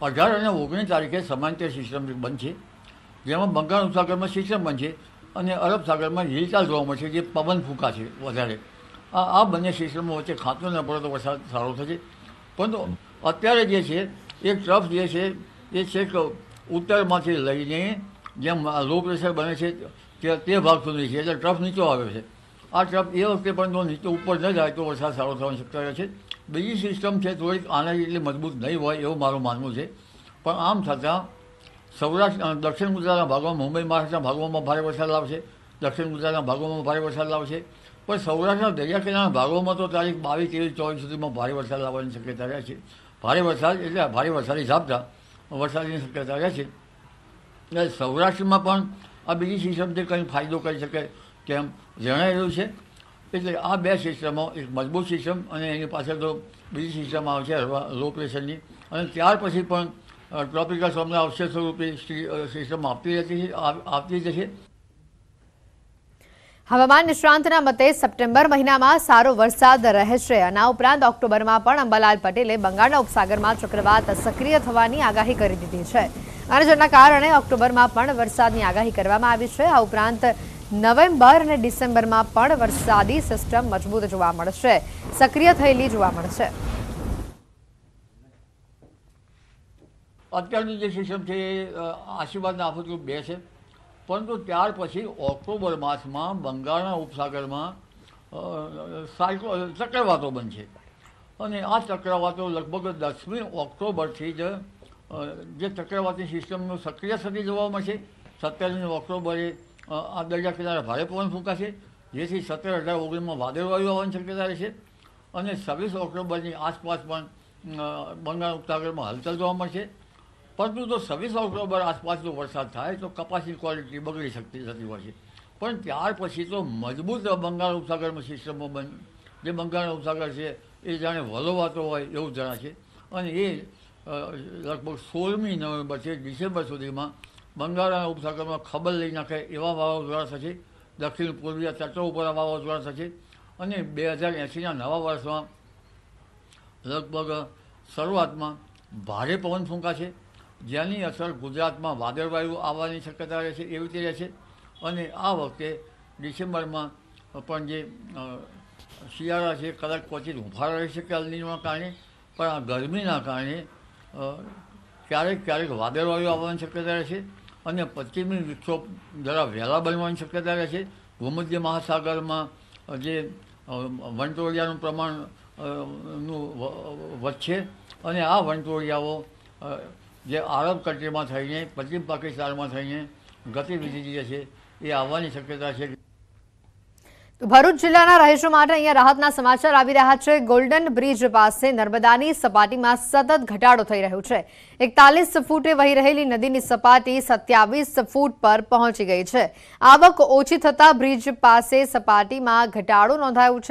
અઢાર અને ઓગણીસ તારીખે સમાંતર સિસ્ટમ બનશે જેમાં બંગાળ ઉપસાગરમાં સિસ્ટમ બનશે અને અરબ સાગરમાં હિલચાલ જોવા મળશે જે પવન ફૂંકા છે વધારે આ આ બંને સિસ્ટમો વચ્ચે ખાતો ન પડે તો વરસાદ સારો થશે પરંતુ અત્યારે જે છે એ ટ્રફ જે છે એ છે ઉત્તરમાંથી લઈને જેમ લો પ્રેશર બને છે તે ભાગ સુધી છે એટલે ટ્રફ નીચો આવે છે આ ટ્રફ એ વખતે પણ જો નીચે ઉપર ન જાય તો વરસાદ સારો થવાની શક્યતા છે બીજી સિસ્ટમ છે થોડીક આના જેટલી મજબૂત નહીં હોય એવું મારું માનવું છે પણ આમ છતાં સૌરાષ્ટ્ર દક્ષિણ ગુજરાતના ભાગોમાં મુંબઈ મહારાષ્ટ્રના ભાગોમાં ભારે વરસાદ લાવશે દક્ષિણ ગુજરાતના ભાગોમાં ભારે વરસાદ લાવશે પણ સૌરાષ્ટ્રના દરિયાકિનારાના ભાગોમાં તો તારીખ બાવીસ ત્રેવીસ ચોવીસ સુધીમાં ભારે વરસાદ લાવવાની શક્યતા રહે છે ભારે વરસાદ એટલે ભારે વરસાદી ઝાપટા વરસાદની શક્યતા રહે છે એટલે સૌરાષ્ટ્રમાં પણ આ બીજી સિસ્ટમથી કંઈ ફાયદો કરી શકે તેમ જણાઈ છે એટલે આ બે સિસ્ટમો એક મજબૂત સિસ્ટમ અને એની પાછળ તો બીજી સિસ્ટમ આવશે લો પ્રેશરની અને ત્યાર પછી પણ ટ્રોપિકલ સોમને અવશેષો સ્વરૂપે સિસ્ટમ આપતી રહેતી છે આવતી જશે હવામાન નિષ્ણાંતના મતે સપ્ટેમ્બર મહિનામાં સારો વરસાદ રહેશે અને ઉપરાંત ઓક્ટોબરમાં પણ અંબાલાલ પટેલે બંગાળના ઉપસાગરમાં ચક્રવાત સક્રિય થવાની આગાહી કરી દીધી છે અને જેના કારણે ઓક્ટોબરમાં પણ વરસાદની આગાહી કરવામાં આવી છે આ ઉપરાંત નવેમ્બર અને ડિસેમ્બરમાં પણ વરસાદી સિસ્ટમ મજબૂત જોવા મળશે સક્રિય થયેલી જોવા મળશે અત્યારનું જે સિસ્ટમ છે એ આશીર્વાદના આફતરૂપ બે છે પરંતુ ત્યાર પછી ઓક્ટોબર માસમાં બંગાળના ઉપસાગરમાં સાયકો ચક્રવાતો બનશે અને આ ચક્રવાતો લગભગ દસમી ઓક્ટોબરથી જ જે ચક્રવાતી સિસ્ટમનું સક્રિય થતી જોવા મળશે સત્યાવીસમી ઓક્ટોબરે આ દરિયા કિનારે ભારે પવન ફૂંકાશે જેથી સત્તર અઢાર ઓગણીસમાં વાદળો આવવાની શક્યતા રહેશે અને છવ્વીસ ઓક્ટોબરની આસપાસ પણ બંગાળ ઉપસાગરમાં હલચલ જોવા મળશે પરંતુ જો છવ્વીસ ઓક્ટોબર આસપાસનો વરસાદ થાય તો કપાસની ક્વોલિટી બગડી શકતી થતી હોય છે પણ ત્યાર પછી તો મજબૂત બંગાળ ઉપસાગરમાં સિસ્ટમો બન જે બંગાળ ઉપસાગર છે એ જાણે વલોવાતો હોય એવું જણાશે અને એ લગભગ સોળમી નવેમ્બર છે ડિસેમ્બર સુધીમાં બંગાળના ઉપસાગરમાં ખબર લઈ નાખે એવા વાવાઝોડા થશે દક્ષિણ પૂર્વીય તટો ઉપર વાવાઝોડા થશે અને બે હજાર એંસીના નવા વર્ષમાં લગભગ શરૂઆતમાં ભારે પવન ફૂંકાશે જેની અસર ગુજરાતમાં વાદળવાયુ આવવાની શક્યતા રહેશે એવી રીતે રહેશે અને આ વખતે ડિસેમ્બરમાં પણ જે શિયાળા છે કદાચ ક્વચિત હુંફાળા રહી શકે અલનીના કારણે પણ આ ગરમીના કારણે ક્યારેક ક્યારેક વાદળવાયુ આવવાની શક્યતા રહેશે અને પશ્ચિમી વિક્ષોભ જરા વહેલા બનવાની શક્યતા રહે છે ભૂમધ્ય મહાસાગરમાં જે વંટોળિયાનું પ્રમાણ નું વધશે અને આ વંટોળિયાઓ જે આરબ કન્ટ્રીમાં થઈને પશ્ચિમ પાકિસ્તાનમાં થઈને ગતિવિધિ જે છે એ આવવાની શક્યતા છે ભરૂચ જિલ્લાના રહીશો માટે અહીંયા રાહતના સમાચાર આવી રહ્યા છે ગોલ્ડન બ્રિજ પાસે નર્મદાની સપાટીમાં સતત ઘટાડો થઈ રહ્યો છે એકતાલીસ ફૂટે વહી રહેલી નદીની સપાટી સત્યાવીસ ફૂટ પર પહોંચી ગઈ છે આવક ઓછી થતા બ્રિજ પાસે સપાટીમાં ઘટાડો નોંધાયો છે